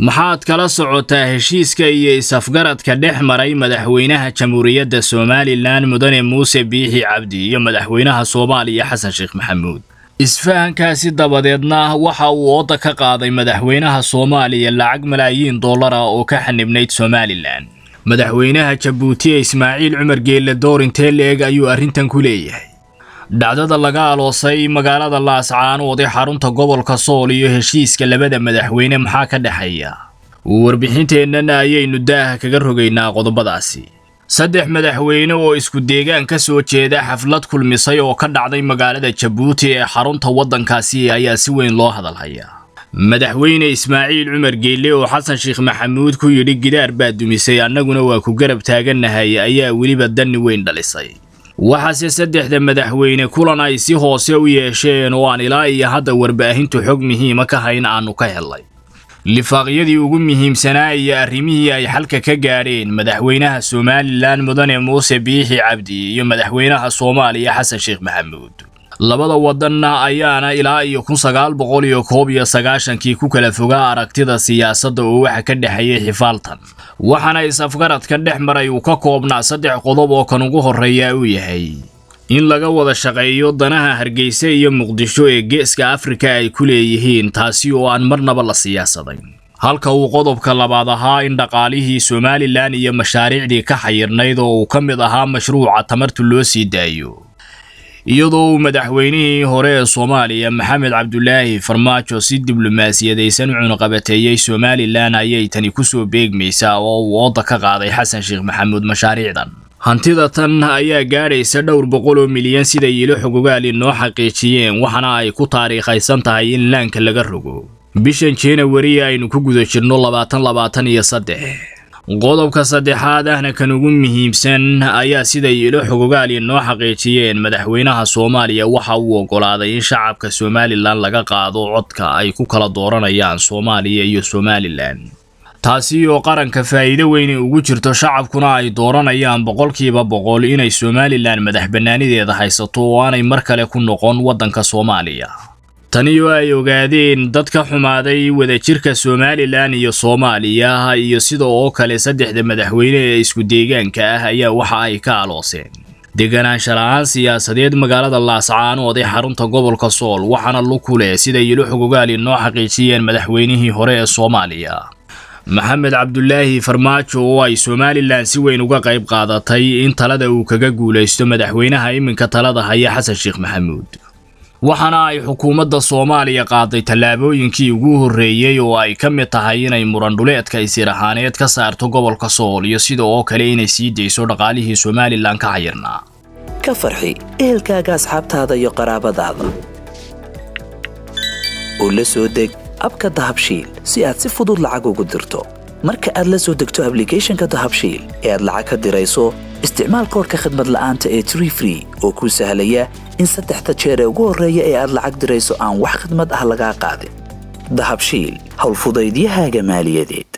maxaad kala socotaa heshiiska iyo is-afgaradka dhex maray madaxweynaha jamhuuriyadda somalilan mudane muuse biixi cabdi iyo madaxweynaha soomaaliya xasan sheekh maxamuud isfahankaasi dabadeedna waxa uu ooda ka qaaday madaxweynaha soomaaliya lacag malaayiin dollar ah oo ka xanibnayd somalilan madaxweynaha jabuutiya ismaaciil cumar geelle dowrin teeleeg ayuu arrintan ku leeyahay dhacdada laga aloosay magaalada laascaanood ee xarunta gobolka sool iyo heshiiska labada madaxweyne maxaa ka dhexeeya warbixinteennana ayaynu daaha kaga rogaynaa qodobadaasi saddex madaxweyne oo isku deegaan ka soo jeeda xaflad kulmisay oo ka dhacday magaalada jabuuti ee xarunta waddankaasi ayaa si weyn loo hadalhayaa madaxweyne ismaaciil cumar geelle oo xasan sheekh maxamuud ku yidhi gidaar baa dumisay annaguna waa ku garab taagannahay ayaa weliba danni weyn dhalisay waxaase saddexda madaxweyne kulan ay si hoose u yeesheen oo aan ilaa iyo hadda warbaahintu xog muhiima ka hayn aannu ka hellay lifaaqyadii ugu muhiimsanaa iyo arrimihii ay xalka ka gaadheen madaxweynaha somalilan mudane muuse biixi cabdi iyo madaxweynaha soomaaliya xasan sheekh maxamuud labada wadanna ayaana ilaa iyo kun sagaal boqol iyo koob iyo sagaashankii ku kala fogaa aragtida siyaasadda oo waxa ka dhexeeyay xifaaltan waxaana is-afgaradka dhex maray uu ka koobnaa saddex qodob oo kan ugu horreeyaa uu yahay in laga wada shaqeeyo danaha hargeysa iyo muqdisho ee geeska afrika ay ku leeyihiin taasi oo aan marnaba la siyaasadayn halka uu qodobka labaad ahaa in dhaqaalihii somalilan iyo mashaariicdii ka xayirnayd oo uu ka mid ahaa mashruuca tamartu loo sii daayo iyadoo uu madaxweynihii hore ee soomaaliya maxamed cabdulaahi farmaajo si diblomaasiyadaysan cunuqabateeyey somalilan ayay tani ku soo beegmaysaa oo uu oodda ka qaaday xasan sheekh maxamuud mashaariicdan hantida tan ayaa gaadhaysa dhowr boqol oo milyan sida yiilo xogogaali noo xaqiijiyeen waxana ay ku taariikhaysan tahay in laanka laga rogo bishan januwari aynu ku guda jirno labaatan labaatan iyo saddex qodobka saddexaad ahna kan ugu muhiimsan ayaa siday ilo xogogaal noo xaqiijiyeen madaxweynaha soomaaliya waxa uu ogolaaday in shacabka somalilan laga qaado codka ay ku kala dooranayaan soomaaliya iyo somalilan taasi oo qaranka faa'iido weyn ugu jirto shacabkuna ay dooranayaan boqolkiiba boqol inay somalilan madax bannaanideeda haysato oo aanay mar kale ku noqon waddanka soomaaliya tani oo ay ogaadeen dadka xumaaday wadajirka somalilan iyo soomaaliya iyo sida oo kale saddexda madaxweyne ee isku deegaanka ah ayaa waxa ay ka alooseen deganaansha la-aan siyaasadeed magaalada laascaanood ee xarunta gobolka sool waxaana lukule sida yilo xogogaali noo xaqiijiyeen madaxweynihii hore ee soomaaliya maxamed cabdulaahi farmaajo oo ay somalilan si weyn uga qayb qaadatay in talada uu kaga guulaysto madaxweynaha iminka talada haya xasan sheekh maxamuud waxaana ay xukuumadda soomaaliya qaaday tallaabooyinkii ugu horreeyey oo ay ka mid tahay inay murandhuleedka isir ahaaneed ka saarto gobolka sool iyo sida oo kale inay sii deyso dhaqaalihii somalilan ka cayirnaa ka farxi ehelkaaga asxaabtaada iyo qaraabadaada oo la soo deg abka dahabshiil si aad si fudud lacag ugu dirto marka aad la soo degto ablicathonka dahabshiil ee aad lacag ka dirayso isticmaal koorka khadmad la'aanta ee tree free oo kuu sahlaya in saddexda jeer ee ugu horreeya ee aad lacag dirayso aan wax khidmad ah lagaa qaadin dahabshiil howlfudaydiyahaaga maaliyadeed